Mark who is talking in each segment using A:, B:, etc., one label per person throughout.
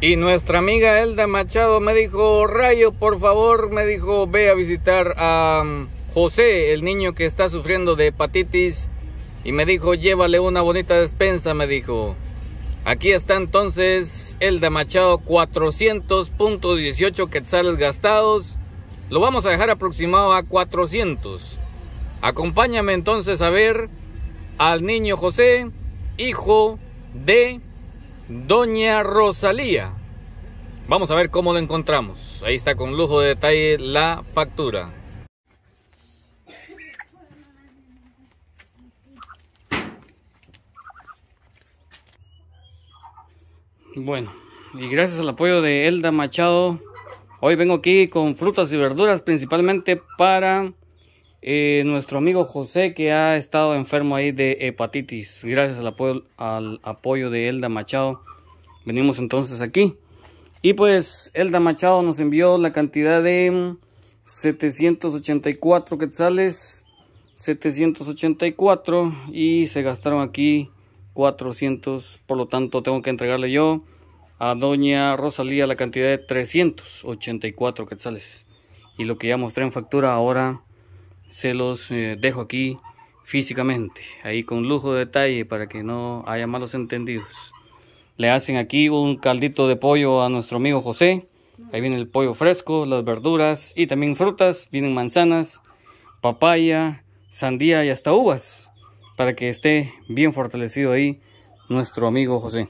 A: Y nuestra amiga Elda Machado me dijo, Rayo, por favor, me dijo, ve a visitar a um, José, el niño que está sufriendo de hepatitis. Y me dijo, llévale una bonita despensa, me dijo. Aquí está entonces Elda Machado, 400.18 quetzales gastados. Lo vamos a dejar aproximado a 400. Acompáñame entonces a ver al niño José, hijo de Doña Rosalía. Vamos a ver cómo lo encontramos. Ahí está con lujo de detalle la factura. Bueno, y gracias al apoyo de Elda Machado, hoy vengo aquí con frutas y verduras principalmente para eh, nuestro amigo José que ha estado enfermo ahí de hepatitis. Gracias al apoyo, al apoyo de Elda Machado. Venimos entonces aquí. Y pues Elda Machado nos envió la cantidad de 784 mm, quetzales. 784 y se gastaron aquí 400. Por lo tanto tengo que entregarle yo a doña Rosalía la cantidad de 384 quetzales. Y lo que ya mostré en factura ahora se los eh, dejo aquí físicamente, ahí con lujo de detalle para que no haya malos entendidos. Le hacen aquí un caldito de pollo a nuestro amigo José. Ahí viene el pollo fresco, las verduras y también frutas. Vienen manzanas, papaya, sandía y hasta uvas para que esté bien fortalecido ahí nuestro amigo José.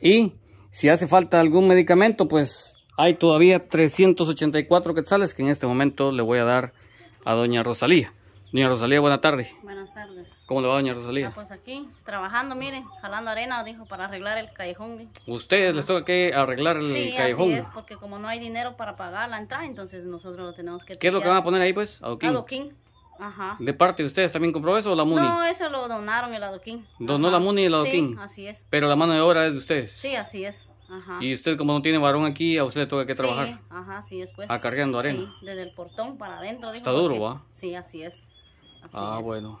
A: Y si hace falta algún medicamento, pues hay todavía 384 quetzales que en este momento le voy a dar a doña Rosalía. Doña Rosalía, buenas tardes. Buenas
B: tardes. ¿Cómo le va, doña Rosalía? Ah, pues aquí, trabajando, miren, jalando arena, dijo, para arreglar el callejón.
A: ¿Ustedes les toca que arreglar el callejón? Sí, así es,
B: porque como no hay dinero para pagar la entrada, entonces nosotros lo tenemos que... ¿Qué es lo que van a poner ahí, pues? Adoquín. Adoquín. Ajá. ¿De
A: parte de ustedes también compró eso o la MUNI? No,
B: eso lo donaron el adoquín. ¿Donó la MUNI y el adoquín? Sí, así es.
A: ¿Pero la mano de obra es de ustedes? Sí,
B: así es. Y
A: usted como no tiene varón aquí, a usted le toca que trabajar. Sí,
B: ajá, sí, después. Ah, cargando arena. Sí, desde el portón para adentro. Está duro, ¿va? Sí, así es.
A: ah, bueno.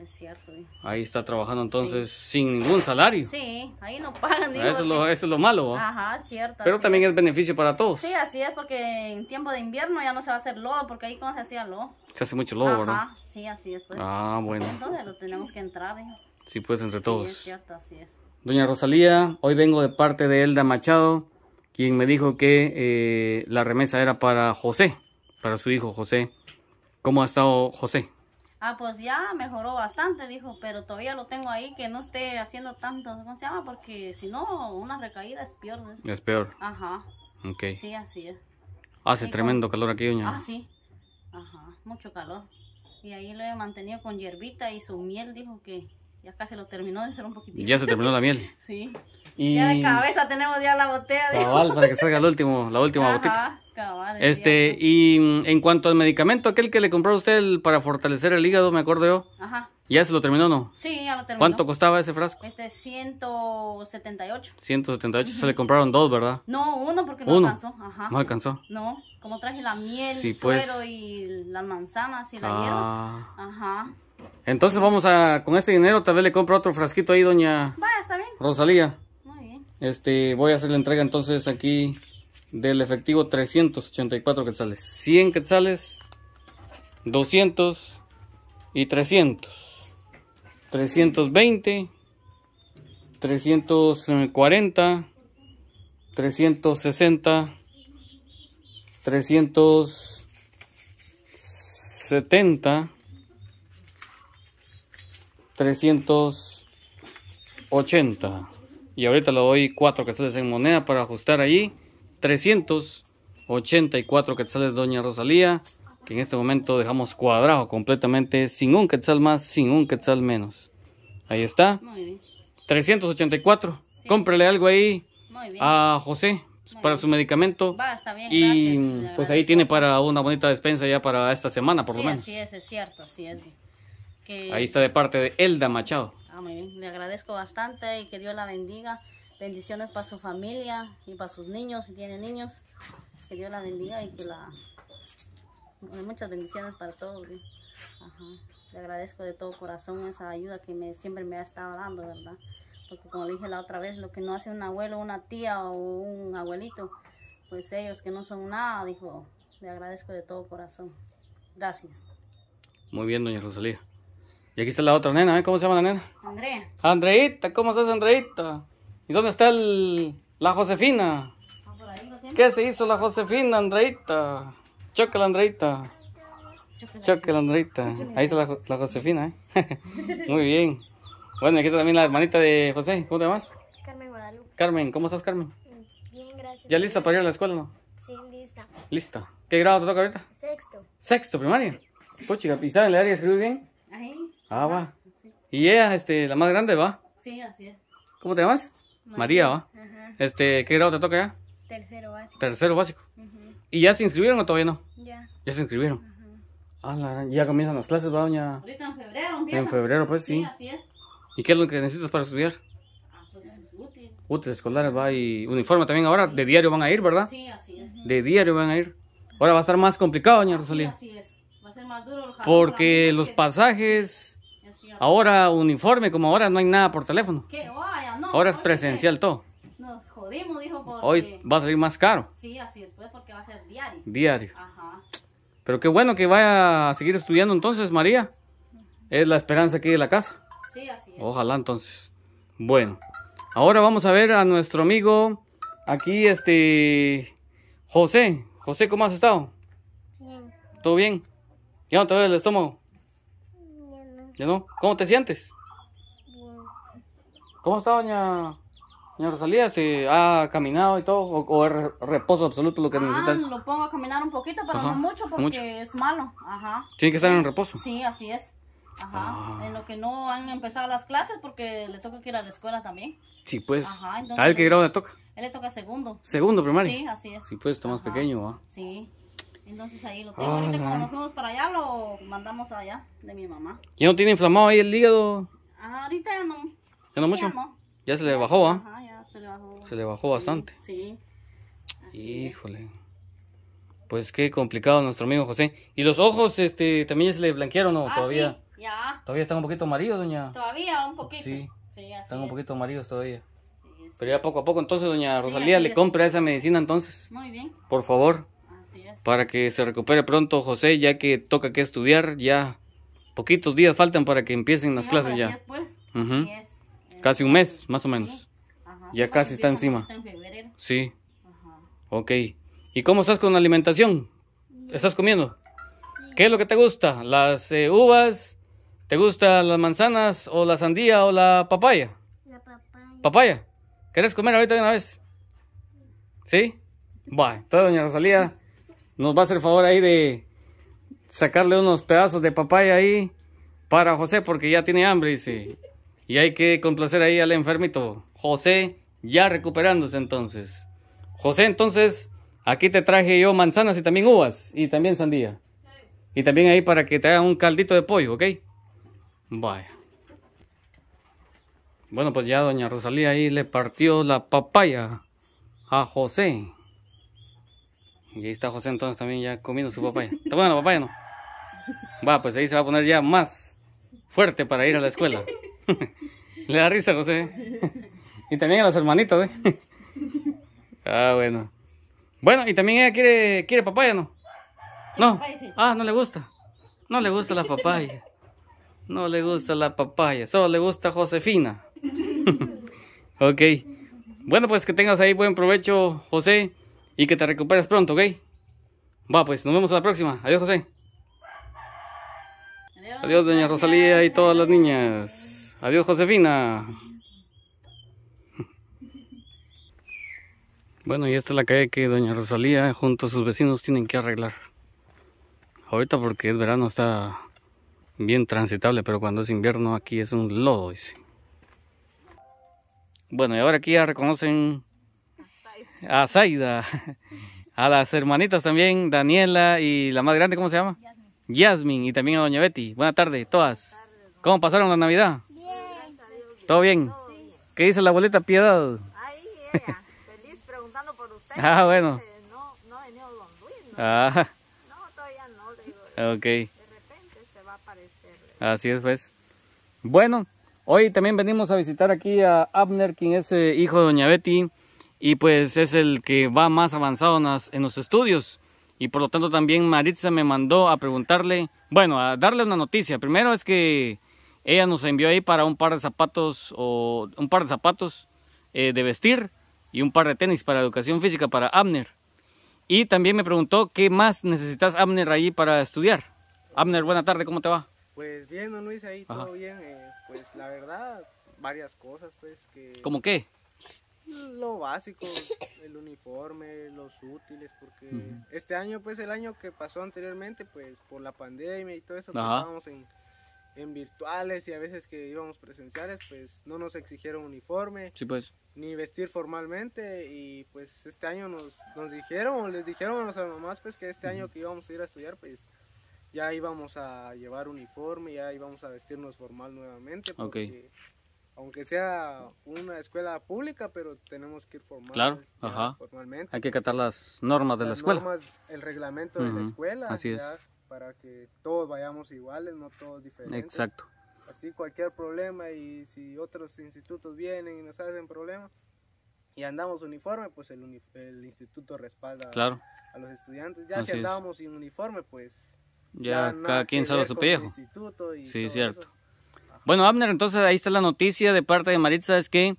A: Es cierto. Ahí está trabajando entonces sin ningún salario.
B: Sí, ahí no pagan. Digo, eso, es lo,
A: eso es lo malo, ¿va?
B: Ajá, cierto. Pero también es.
A: beneficio para todos. Sí,
B: así es, porque en tiempo de invierno ya no se va a hacer lodo, porque ahí cuando se hacía lodo.
A: Se hace mucho lodo, ajá,
B: Sí, así es. Pues. Ah, bueno. Entonces lo tenemos que entrar,
A: Sí, pues entre todos. Sí, es
B: cierto, así es.
A: Doña Rosalía, hoy vengo de parte de Elda Machado, quien me dijo que eh, la remesa era para José, para su hijo José. ¿Cómo ha estado José?
B: Ah, pues ya mejoró bastante, dijo, pero todavía lo tengo ahí, que no esté haciendo tanto, ¿cómo se llama? Porque si no, una recaída es peor. Es peor. Ajá. Sí, así es.
A: Hace tremendo calor aquí, doña. Ah,
B: sí. Ajá, mucho calor. Y ahí lo he mantenido con hierbita y su miel, dijo que ya casi se lo terminó de hacer un poquitito. Ya se terminó la miel. sí. Y... Ya de cabeza tenemos ya la botella. Cabal, para
A: que salga el último, la última Ajá, Cabal, este, y mm, en cuanto al medicamento, aquel que le compró a usted para fortalecer el hígado, me acuerdo yo. Ajá. ¿Ya se lo terminó o no?
B: Sí, ya lo terminó. ¿Cuánto costaba ese frasco? Este, 178.
A: 178, se le compraron dos, ¿verdad?
B: No, uno porque no alcanzó. Ajá. No alcanzó. No, como traje la miel, el pues. suero y las manzanas y la hierba. Ah. Ajá.
A: Entonces vamos a, con este dinero tal vez le compro otro frasquito ahí, doña está bien. Rosalía. Este, voy a hacer la entrega entonces aquí del efectivo 384 quetzales. 100 quetzales, 200 y 300. 320, 340, 360, 370. 380. Y ahorita le doy 4 quetzales en moneda para ajustar allí. 384 quetzales Doña Rosalía. Que en este momento dejamos cuadrado completamente. Sin un quetzal más, sin un quetzal menos. Ahí está. 384. Cómprele algo ahí a José para su medicamento.
C: y pues
A: ahí tiene para una bonita despensa ya para esta semana, por lo menos. Sí,
B: es, es cierto, es Ahí está de
A: parte de Elda Machado.
B: Le agradezco bastante y que Dios la bendiga. Bendiciones para su familia y para sus niños, si tiene niños. Que Dios la bendiga y que la... Eh, muchas bendiciones para todos. Le agradezco de todo corazón esa ayuda que me, siempre me ha estado dando, ¿verdad? Porque como dije la otra vez, lo que no hace un abuelo, una tía o un abuelito, pues ellos que no son nada, dijo, le agradezco de todo corazón. Gracias.
A: Muy bien, doña Rosalía. Y aquí está la otra nena, ¿eh? ¿Cómo se llama la nena? Andrea. Andreita, ¿cómo estás, Andreita? ¿Y dónde está la Josefina? ¿Qué se hizo la Josefina, Andreita? la Andreita. la Andreita. Ahí está la, Josefina, ¿eh? Muy bien. Bueno, aquí está también la hermanita de José. ¿Cómo te llamas? Carmen Guadalupe. Carmen, ¿cómo estás, Carmen? Bien, gracias. ¿Ya lista para ir a la escuela, no? Sí, lista. ¿Lista? ¿Qué grado te toca ahorita? Sexto. ¿Sexto, primaria? Puchica, ¿y saben leer y escribir bien? Ahí. Ah, va. Y ella, este, la más grande, ¿va? Sí, así es. ¿Cómo te llamas? María, ¿va? Este, ¿qué grado te toca ya?
B: Tercero básico.
A: Tercero básico. ¿Y ya se inscribieron o todavía no? Ya. Ya se inscribieron. Ah, ya comienzan las clases, ¿va, doña?
B: Ahorita en febrero En febrero, pues, sí. Sí, así es.
A: ¿Y qué es lo que necesitas para estudiar? Ah, pues, útiles. Útiles escolares, va, y uniforme también ahora. De diario van a ir, ¿verdad?
B: Sí, así es.
A: De diario van a ir. Ahora va a estar más complicado, doña Rosalía. Sí,
B: así es. Va a ser más duro. El
A: Porque los pasajes Ahora uniforme, como ahora no hay nada por teléfono. ahora es presencial todo.
B: Nos jodimos, dijo, Hoy va a salir más caro. Sí, así después porque va a ser diario. Diario. Ajá.
A: Pero qué bueno que vaya a seguir estudiando entonces, María. Es la esperanza aquí de la casa. Sí, así es. Ojalá entonces. Bueno, ahora vamos a ver a nuestro amigo aquí, este... José. José, ¿cómo has estado? Bien. ¿Todo bien? ¿Ya no te duele el estómago? ¿Ya no? ¿Cómo te sientes? ¿Cómo está doña, Rosalía? ¿Se este, ha caminado y todo? ¿O, es reposo absoluto lo que ah, Lo
B: pongo a caminar un poquito, pero no mucho porque es malo. Ajá. Tiene que estar en reposo. Sí, así es. Ajá, ah. en lo que no han empezado las clases porque le toca ir a la escuela también.
A: Sí, pues. Ajá, entonces, ¿A él qué grado le toca?
B: Él le toca segundo. ¿Segundo primario? Sí, así es. Sí, pues, está más pequeño, ¿va? Sí. Entonces ahí lo tengo. Ah, ahorita como nos fuimos para allá, lo mandamos allá de mi mamá.
A: ¿Ya no tiene inflamado ahí el hígado?
B: ahorita ya no.
A: ¿Ya no mucho? Ya, se le bajó, ¿ah?
B: se le bajó. Se bastante. Sí.
A: Híjole. Pues qué complicado nuestro amigo José. ¿Y los ojos este, también se le blanquearon o ah, todavía? ya. Todavía están un poquito amarillos,
B: doña. Todavía un poquito. Sí, están un
A: poquito amarillos todavía. Pero ya poco a poco entonces, doña Rosalía, le compra esa medicina entonces. Muy bien. Por favor para que se recupere pronto José, ya que toca que estudiar, ya poquitos días faltan para que empiecen las clases ya. Pues. Eh, casi un mes, más o menos. Ya casi está encima. En febrero. Sí. Ajá. Ok. ¿Y cómo estás con la alimentación? ¿Estás comiendo? ¿Qué es lo que te gusta? ¿Las eh, uvas? ¿Te gustan las manzanas o la sandía o la papaya? La papaya. ¿Papaya? ¿Querés comer ahorita de una vez? ¿Sí? Bueno, entonces doña Rosalía nos va a hacer favor ahí de sacarle unos pedazos de papaya ahí para José porque ya tiene hambre, dice. Y hay que complacer ahí al enfermito. José ya recuperándose entonces. José, entonces, aquí te traje yo manzanas y también uvas y también sandía. Y también ahí para que te haga un caldito de pollo, ¿ok? Vaya. Bueno, pues ya doña Rosalía ahí le partió la papaya a José. Y ahí está José entonces también ya comiendo su papaya. ¿Está bueno papaya no? Va, pues ahí se va a poner ya más fuerte para ir a la escuela. Le da risa, José. y también a las hermanitas, ¿eh? ah, bueno. Bueno, y también ella quiere, quiere papaya, ¿no? No. Ah, no le gusta. No le gusta la papaya. No le gusta la papaya. Solo le gusta Josefina. ok. Bueno, pues que tengas ahí buen provecho, José. Y que te recuperes pronto, ¿ok? Va, pues nos vemos a la próxima. Adiós, José. Adiós, doña Rosalía y todas las niñas. Adiós, Josefina. Bueno, y esta es la calle que doña Rosalía junto a sus vecinos tienen que arreglar. Ahorita porque es verano está bien transitable, pero cuando es invierno aquí es un lodo, dice. Bueno, y ahora aquí ya reconocen a Zaida, a las hermanitas también, Daniela y la más grande, ¿cómo se llama? Yasmin. y también a Doña Betty. Buenas tardes, todas. ¿Cómo pasaron la Navidad? Bien. ¿Todo bien? ¿Qué dice la abuelita Piedad? Ahí ella, feliz preguntando por usted. Ah, bueno. No, no venido Luis, ¿no? Ah. No, todavía no, De repente se va a aparecer. Así es, pues. Bueno, hoy también venimos a visitar aquí a Abner, quien es eh, hijo de Doña Betty y pues es el que va más avanzado en, los estudios. Y por lo tanto también Maritza me mandó a preguntarle, bueno, a darle una noticia. Primero es que ella nos envió ahí para un par de zapatos o un par de zapatos eh, de vestir y un par de tenis para educación física para Abner. Y también me preguntó qué más necesitas Abner ahí para estudiar. Abner, buena tarde, ¿cómo te va?
C: Pues bien, don Luis, ahí todo bien. Eh, pues la verdad, varias cosas, pues que... ¿Cómo qué? lo básico, el uniforme, los útiles, porque este año, pues el año que pasó anteriormente, pues por la pandemia y todo eso, pues, estábamos en, en, virtuales y a veces que íbamos presenciales, pues no nos exigieron uniforme, pues. ni vestir formalmente y pues este año nos, nos dijeron, les dijeron a los mamás, pues que este año que íbamos a ir a estudiar, pues ya íbamos a llevar uniforme, ya íbamos a vestirnos formal nuevamente. Porque aunque sea una escuela pública, pero tenemos que ir claro, ajá. formalmente. Hay que acatar las normas de la escuela. Normas, el reglamento de la escuela. Así es. Para que todos vayamos iguales, no todos diferentes. Exacto. Así cualquier problema y si otros institutos vienen y nos hacen problemas y andamos uniforme, pues el, instituto respalda a, los estudiantes. Ya si andábamos sin uniforme, pues... Ya, cada quien sabe su pellejo. Sí, cierto.
A: Bueno, Abner, entonces ahí está la noticia de parte de Maritza, es que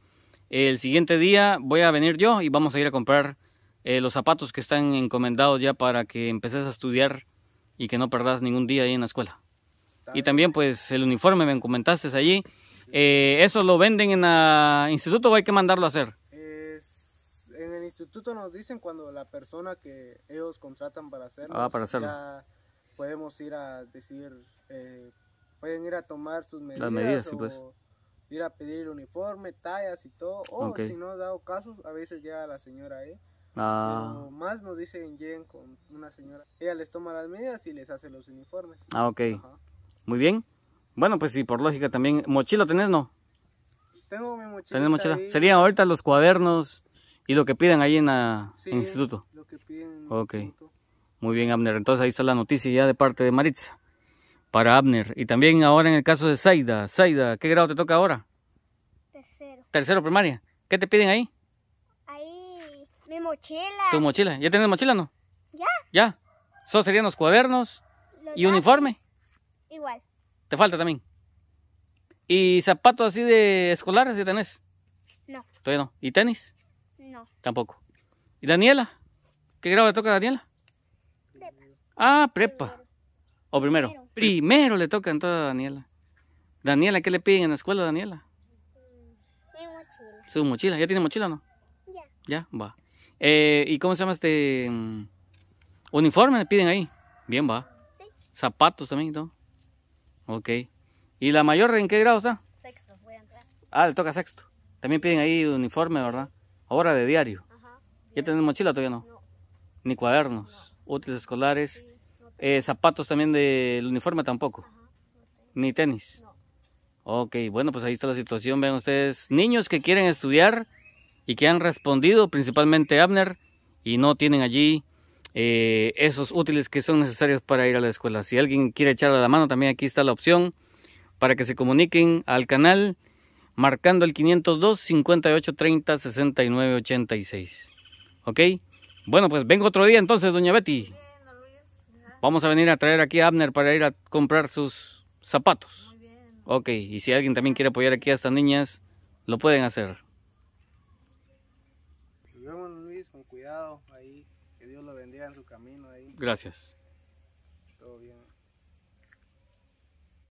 A: el siguiente día voy a venir yo y vamos a ir a comprar eh, los zapatos que están encomendados ya para que empeces a estudiar y que no perdas ningún día ahí en la escuela. Y también pues el uniforme me comentaste allí. Eh, ¿Eso lo venden en el instituto o hay que mandarlo a hacer?
C: en el instituto nos dicen cuando la persona que ellos contratan para hacerlo, ah, para hacerlo. Ya podemos ir a decir... Eh, pueden ir a tomar sus medidas, Las pues. o ir a pedir el uniforme, tallas y todo. O si no, dado casos, a veces llega la señora ahí. ¿eh?
A: Ah. Pero
C: más nos dicen lleguen con una señora. Ella les toma las medidas y les hace los uniformes.
A: Ah, ok. Muy bien. Bueno, pues sí, por lógica también. ¿Mochila tenés, no?
C: Tengo mi mochila. ¿Tenés mochila? Serían ahorita
A: los cuadernos y lo que piden ahí en, la, el instituto. lo que piden en el Muy bien, Abner. Entonces ahí está la noticia ya de parte de Maritza para Abner. Y también ahora en el caso de Zaida. Zaida, ¿qué grado te toca ahora? Tercero. Tercero primaria. ¿Qué te piden ahí?
B: Ahí, mi mochila. ¿Tu
A: mochila? ¿Ya tienes mochila no? Ya. Ya. ¿Sos serían los cuadernos y uniforme. Igual. ¿Te falta también? ¿Y zapatos así de escolares ya tenés? No. Todavía no. ¿Y tenis? No. Tampoco. ¿Y Daniela? ¿Qué grado te toca Daniela? Prepa. Ah, prepa. ¿O primero? primero? le toca entonces a Daniela. Daniela, ¿qué le piden en la escuela, Daniela? Su mochila. ¿Su mochila? ¿Ya tiene mochila o no? Ya. Ya, va. Eh, ¿Y cómo se llama este mm, uniforme? ¿Le piden ahí? Bien, va. Sí. Zapatos también y todo. Ok. ¿Y la mayor en qué grado está? Sexto, voy a entrar. Ah, le toca sexto. También piden ahí uniforme, ¿verdad? Ahora de diario. Ajá. ¿Ya tienen mochila todavía no? no. Ni cuadernos, útiles escolares. Eh, ¿Zapatos también del uniforme tampoco? ¿Ni tenis? Ok, bueno, pues ahí está la situación. Vean ustedes, niños que quieren estudiar y que han respondido, principalmente Abner, y no tienen allí eh, esos útiles que son necesarios para ir a la escuela. Si alguien quiere echarle la mano, también aquí está la opción para que se comuniquen al canal marcando el 502 5830 6986 69 ¿Ok? Bueno, pues vengo otro día entonces, doña Betty. Vamos a venir a traer aquí a Abner para ir a comprar sus zapatos. Muy Ok, y si alguien también quiere apoyar aquí a estas niñas, lo pueden hacer. Luis,
C: con cuidado ahí, que Dios lo bendiga en su camino ahí. Gracias.